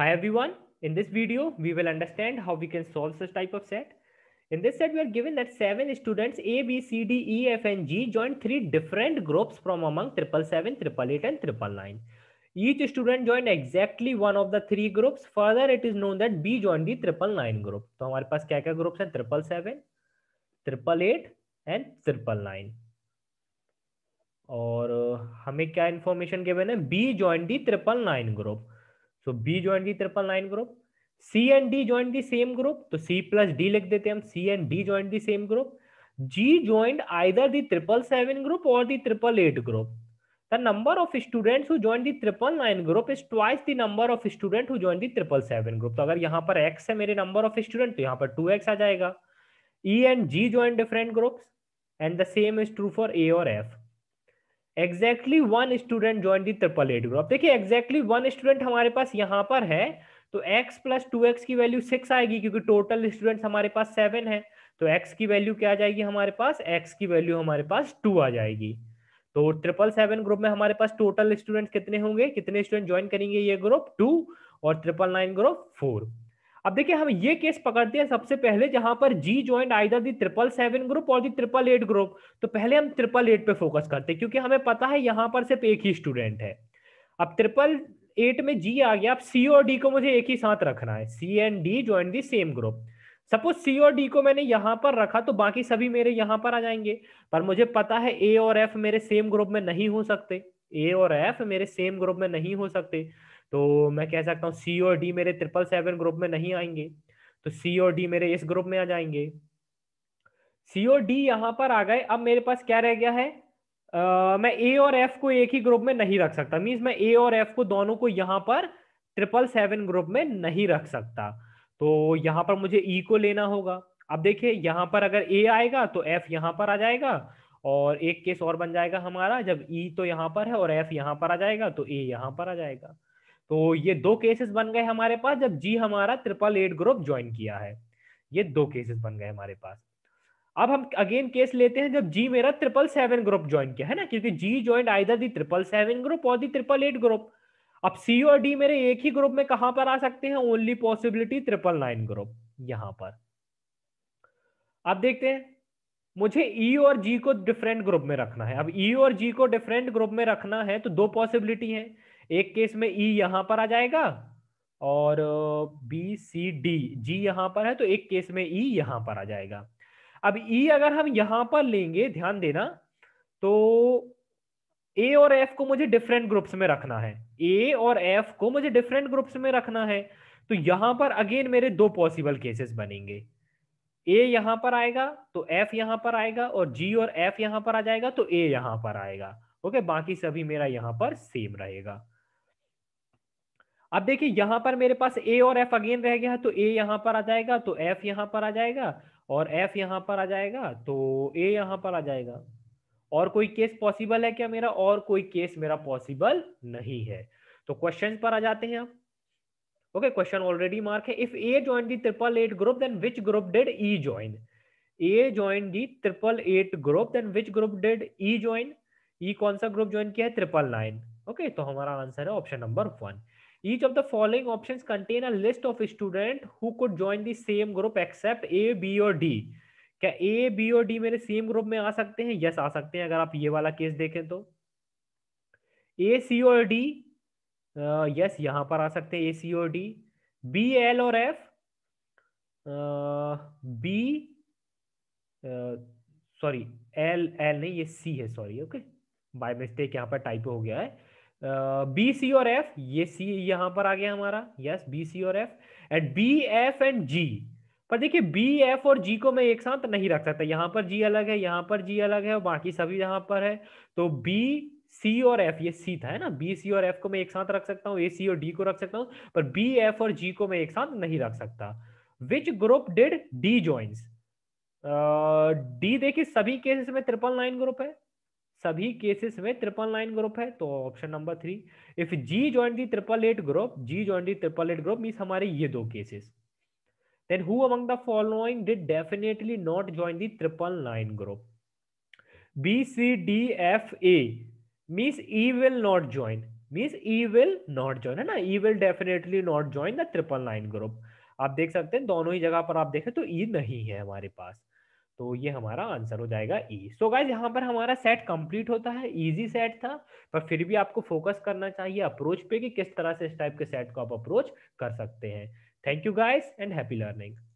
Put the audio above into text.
Hi everyone, in this video, we will understand how we can solve such type of set. In this set, we are given that seven students A, B, C, D, E, F, and G joined three different groups from among triple seven, triple eight, and triple nine. Each student joined exactly one of the three groups. Further, it is known that B joined the triple nine group. तो हमारे पास क्या क्या groups हैं eight, and triple nine. और हमें क्या information given है B ज्वाइन the triple nine group. So B join the triple nine group C and D join the same group तो सी प्लस डी लिख देते हम C and D join the same group G join either the triple seven group और the triple eight group the number of students the triple nine group is twice the number of student join the triple seven group तो अगर यहाँ पर x है मेरे number of student तो यहाँ पर टू एक्स आ जाएगा E and G join different group and the same is true for A और F exactly one student join the triple eight group देखिए एग्जैक्टली वन स्टूडेंट हमारे पास यहाँ पर है तो x प्लस टू एक्स की वैल्यू सिक्स आएगी क्योंकि टोटल स्टूडेंट हमारे पास सेवन है तो x की वैल्यू क्या आ जाएगी हमारे पास x की वैल्यू हमारे पास टू आ जाएगी तो ट्रिपल सेवन ग्रुप में हमारे पास टोटल स्टूडेंट कितने होंगे कितने स्टूडेंट ज्वाइन करेंगे ये ग्रुप टू और ट्रिपल नाइन ग्रुप फोर अब देखिए हम ये केस पकड़ते हैं सबसे पहले जहां पर G joint either the triple seven group और दी ट्रिपल एट ग्रुप तो पहले हम ट्रिपल एट पे फोकस करते हैं क्योंकि हमें पता है यहां पर सिर्फ एक ही स्टूडेंट है अब ट्रिपल एट में जी आ गया अब सी और डी को मुझे एक ही साथ रखना है C and D joint the same group suppose C और डी को मैंने यहां पर रखा तो बाकी सभी मेरे यहां पर आ जाएंगे पर मुझे पता है ए और एफ मेरे सेम ग्रुप में नहीं हो सकते ए और एफ मेरे सेम ग्रुप में नहीं हो सकते तो मैं कह सकता हूँ सी और डी मेरे ट्रिपल सेवन ग्रुप में नहीं आएंगे तो सी और डी मेरे इस ग्रुप में आ जाएंगे सी और डी यहाँ पर आ गए अब मेरे पास क्या रह गया है आ, मैं ए और एफ को एक ही ग्रुप में नहीं रख सकता मीन्स मैं ए और एफ को दोनों को यहाँ पर ट्रिपल सेवन ग्रुप में नहीं रख सकता तो यहाँ पर मुझे ई e को लेना होगा अब देखिए यहाँ पर अगर ए आएगा तो एफ यहाँ पर आ जाएगा और एक केस और बन जाएगा हमारा जब ई e तो यहाँ पर है और एफ यहाँ पर आ जाएगा तो ए यहाँ पर आ जाएगा तो ये दो केसेस बन गए हमारे पास जब जी हमारा ट्रिपल एट ग्रुप ज्वाइन किया है ये दो केसेस बन गए हमारे पास अब हम अगेन केस लेते हैं जब जी मेरा ट्रिपल सेवन ग्रुप ज्वाइन किया है ना क्योंकि G join either the triple seven group और दी ट्रिपल एट ग्रुप अब सी और डी मेरे एक ही ग्रुप में कहां पर आ सकते हैं only possibility triple nine group यहां पर अब देखते हैं मुझे ई e और जी को डिफरेंट ग्रुप में रखना है अब ई e और जी को डिफरेंट ग्रुप में रखना है तो दो पॉसिबिलिटी है एक केस में ई यहां पर आ जाएगा और बी सी डी जी यहां पर है तो एक केस में ई यहां पर आ जाएगा अब ई अगर हम यहां पर लेंगे ध्यान देना तो ए और एफ को मुझे डिफरेंट ग्रुप्स में रखना है ए और एफ को मुझे डिफरेंट ग्रुप्स में रखना है तो यहां पर अगेन मेरे दो पॉसिबल केसेस बनेंगे ए यहां पर आएगा तो एफ यहां पर आएगा और जी और एफ यहां पर आ जाएगा तो ए यहां पर आएगा ओके बाकी सभी मेरा यहां पर सेम रहेगा अब देखिए यहाँ पर मेरे पास ए और एफ अगेन रह गया तो ए यहाँ पर आ जाएगा तो एफ यहाँ पर आ जाएगा और एफ यहाँ पर आ जाएगा तो ए यहाँ पर आ जाएगा और कोई केस पॉसिबल है क्या मेरा और कोई केस मेरा पॉसिबल नहीं है तो क्वेश्चन पर आ जाते हैं आप ओके क्वेश्चन ऑलरेडी मार्क है if A join the triple eight group then which group did E join A join the triple eight group then which group did E join E कौन सा group join किया है triple nine okay तो हमारा answer है option number one each of the following options contain a list of student who could join the same group except a b or d क्या A B और D मेरे same group में आ सकते हैं यस yes, आ सकते हैं अगर आप ये वाला केस देखें तो ए सी और डी यस यहाँ पर आ सकते हैं ए सी और डी बी एल और F B sorry L L नहीं ये सी है सॉरी ओके बाय मिस्टेक यहाँ पर टाइप हो गया है बी सी और एफ ये सी यहां पर आ गया हमारा यस बी सी और F and B F and G पर देखिए बी एफ और जी को मैं एक साथ नहीं रख सकता यहाँ पर जी अलग है यहाँ पर जी अलग है और बाकी सभी यहाँ पर है तो बी सी और एफ ये सी था है ना बी सी और एफ को मैं एक साथ रख सकता हूँ ए सी और डी को रख सकता हूँ पर बी एफ और जी को मैं एक साथ नहीं रख सकता which group did D joins D देखिए सभी केसेस में ट्रिपल नाइन ग्रुप है सभी केसेस में ट्रिपल नाइन ग्रुप है तो option number three if G join the triple eight group G join the triple eight group mean हमारे ये दो cases then who among the following did definitely not join the triple nine group B C D F A means E will not join means E will not join है ना E will definitely not join the triple nine group आप देख सकते हैं दोनों ही जगह पर आप देखें तो ई e नहीं है हमारे पास तो ये हमारा आंसर हो जाएगा ई सो गाइज यहाँ पर हमारा सेट कंप्लीट होता है इजी सेट था पर फिर भी आपको फोकस करना चाहिए अप्रोच पे कि किस तरह से इस टाइप के सेट को आप अप्रोच कर सकते हैं thank you guys and happy learning